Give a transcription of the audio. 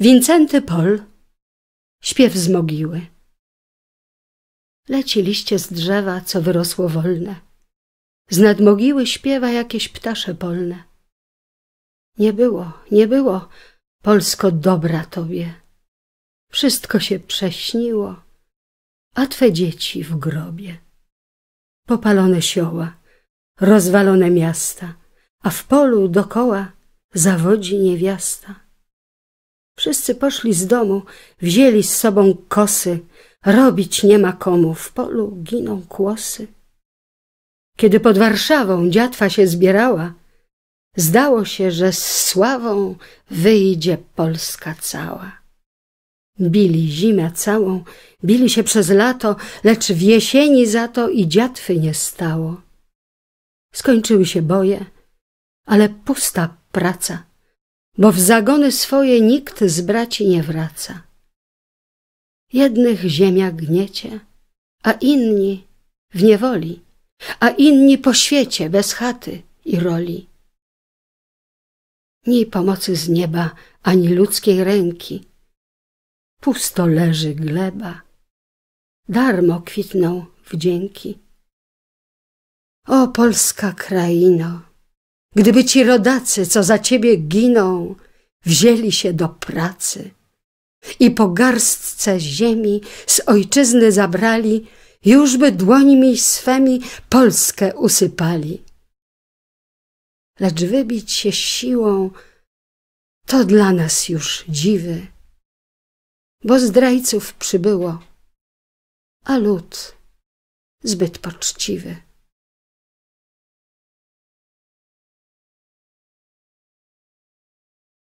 Wincenty Pol, śpiew z mogiły. Leci liście z drzewa, co wyrosło wolne. Z nad mogiły śpiewa jakieś ptasze polne. Nie było, nie było, Polsko dobra tobie. Wszystko się prześniło, a twe dzieci w grobie. Popalone sioła, rozwalone miasta, a w polu dokoła zawodzi niewiasta. Wszyscy poszli z domu, wzięli z sobą kosy. Robić nie ma komu, w polu giną kłosy. Kiedy pod Warszawą dziatwa się zbierała, zdało się, że z sławą wyjdzie Polska cała. Bili zimę całą, bili się przez lato, lecz w jesieni za to i dziatwy nie stało. Skończyły się boje, ale pusta praca bo w zagony swoje nikt z braci nie wraca. Jednych ziemia gniecie, a inni w niewoli, a inni po świecie bez chaty i roli. Ni pomocy z nieba, ani ludzkiej ręki. Pusto leży gleba, darmo kwitną wdzięki. O Polska kraino! Gdyby ci rodacy, co za ciebie giną, wzięli się do pracy i po garstce ziemi z ojczyzny zabrali, jużby dłońmi swemi Polskę usypali. Lecz wybić się siłą to dla nas już dziwy, bo zdrajców przybyło, a lud zbyt poczciwy.